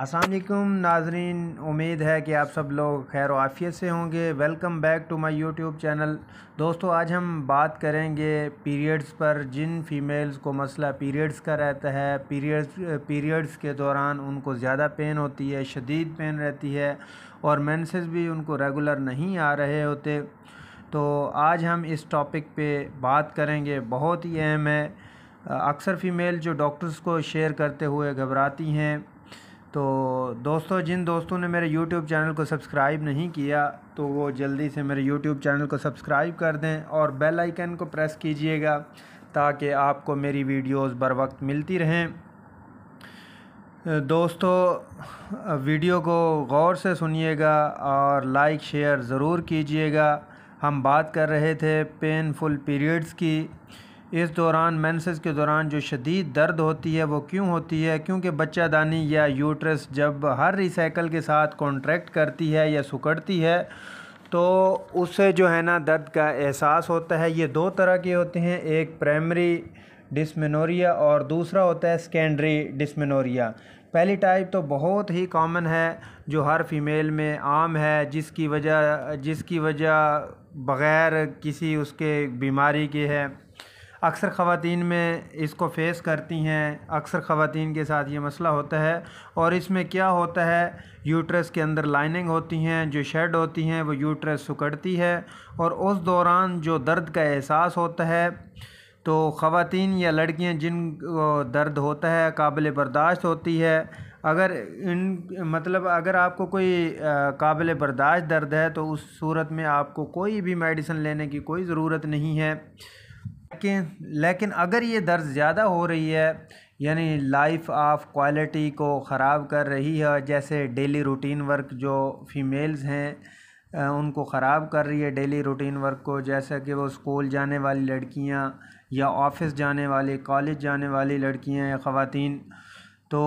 असलम नाजरीन उम्मीद है कि आप सब लोग खैर आफियत से होंगे welcome back to my YouTube channel दोस्तों आज हम बात करेंगे पीरियड्स पर जिन फीमेल्स को मसला पीरियड्स का रहता है पीरियड्स पीरियड्स के दौरान उनको ज़्यादा पेन होती है शदीद पेन रहती है और मैंसेज़ भी उनको रेगुलर नहीं आ रहे होते तो आज हम इस टॉपिक पर बात करेंगे बहुत ही अहम है अक्सर फ़ीमेल जो डॉक्टर्स को शेयर करते हुए घबराती हैं तो दोस्तों जिन दोस्तों ने मेरे YouTube चैनल को सब्सक्राइब नहीं किया तो वो जल्दी से मेरे YouTube चैनल को सब्सक्राइब कर दें और बेल आइकन को प्रेस कीजिएगा ताकि आपको मेरी वीडियोस बर वक्त मिलती रहें दोस्तों वीडियो को गौर से सुनिएगा और लाइक शेयर ज़रूर कीजिएगा हम बात कर रहे थे पेनफुल पीरियड्स की इस दौरान मैंसेस के दौरान जो शदीद दर्द होती है वो क्यों होती है क्योंकि बच्चादानी या यूट्रस जब हर रिसाइकल के साथ कॉन्ट्रैक्ट करती है या सुकड़ती है तो उससे जो है ना दर्द का एहसास होता है ये दो तरह के होते हैं एक प्राइमरी डिसमिनोरिया और दूसरा होता है सेकेंडरी डिसमिनोरिया पहली टाइप तो बहुत ही कॉमन है जो हर फीमेल में आम है जिसकी वजह जिसकी वजह बग़ैर किसी उसके बीमारी के है अक्सर ख़वान में इसको फेस करती हैं अक्सर ख़वान के साथ ये मसला होता है और इसमें क्या होता है यूट्रस के अंदर लाइनिंग होती हैं जो शेड होती हैं वो यूट्रस सुकड़ती है और उस दौरान जो दर्द का एहसास होता है तो ख़वान या लड़कियां जिन दर्द होता है काबिल बर्दाश्त होती है अगर इन मतलब अगर आपको कोई काबिल बर्दाश्त दर्द है तो उस सूरत में आपको कोई भी मेडिसिन लेने की कोई ज़रूरत नहीं है लेकिन लेकिन अगर ये दर्ज ज़्यादा हो रही है यानी लाइफ ऑफ क्वालिटी को ख़राब कर रही है जैसे डेली रूटीन वर्क जो फीमेल्स हैं उनको ख़राब कर रही है डेली रूटीन वर्क को जैसे कि वो स्कूल जाने वाली लड़कियां या ऑफिस जाने वाली कॉलेज जाने वाली लड़कियां या ख़वान तो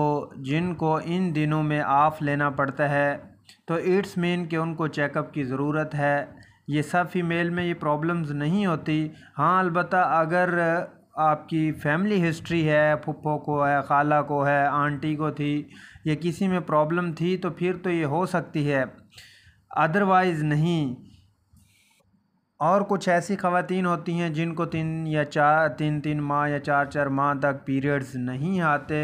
जिनको इन दिनों में ऑफ़ लेना पड़ता है तो इट्स मीन कि उनको चेकअप की ज़रूरत है ये सब फीमेल में ये प्रॉब्लम्स नहीं होती हाँ अलबत् अगर आपकी फैमिली हिस्ट्री है फुप्पो को है खाला को है आंटी को थी या किसी में प्रॉब्लम थी तो फिर तो ये हो सकती है अदरवाइज़ नहीं और कुछ ऐसी ख़ातन होती हैं जिनको तीन या चार तीन तीन माह या चार चार माह तक पीरियड्स नहीं आते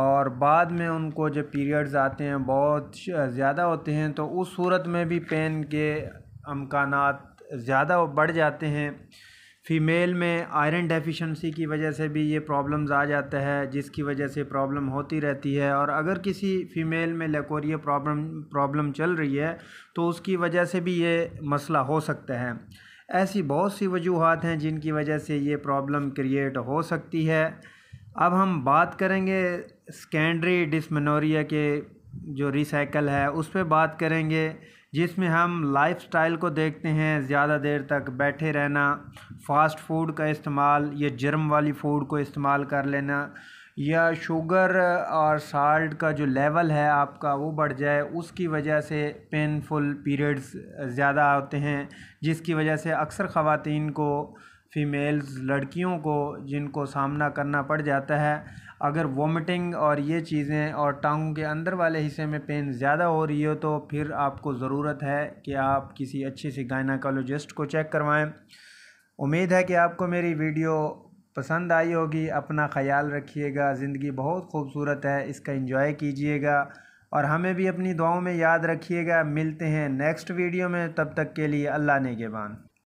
और बाद में उनको जब पीरियड्स आते हैं बहुत ज़्यादा होते हैं तो उस सूरत में भी पेन के अमकान ज़्यादा बढ़ जाते हैं फ़ीमेल में आयरन डेफिशिएंसी की वजह से भी ये प्रॉब्लम्स आ जाता है जिसकी वजह से प्रॉब्लम होती रहती है और अगर किसी फ़ीमेल में लेकोरिया प्रॉब्लम प्रॉब्लम चल रही है तो उसकी वजह से भी ये मसला हो सकता है ऐसी बहुत सी वजूहत हैं जिनकी वजह से ये प्रॉब्लम क्रिएट हो सकती है अब हम बात करेंगे स्केंडरी डिसमनोरिया के जो रिसाइकल है उस पर बात करेंगे जिसमें हम लाइफस्टाइल को देखते हैं ज़्यादा देर तक बैठे रहना फ़ास्ट फूड का इस्तेमाल या जर्म वाली फूड को इस्तेमाल कर लेना या शुगर और साल्ट का जो लेवल है आपका वो बढ़ जाए उसकी वजह से पेनफुल पीरियड्स ज़्यादा होते हैं जिसकी वजह से अक्सर ख़वान को फीमेल्स लड़कियों को जिनको सामना करना पड़ जाता है अगर वोमिटिंग और ये चीज़ें और टांगों के अंदर वाले हिस्से में पेन ज़्यादा हो रही हो तो फिर आपको ज़रूरत है कि आप किसी अच्छे से गायनाकोलोजिस्ट को चेक करवाएं उम्मीद है कि आपको मेरी वीडियो पसंद आई होगी अपना ख्याल रखिएगा ज़िंदगी बहुत खूबसूरत है इसका इंजॉय कीजिएगा और हमें भी अपनी दुआओं में याद रखिएगा मिलते हैं नेक्स्ट वीडियो में तब तक के लिए अल्लाह बान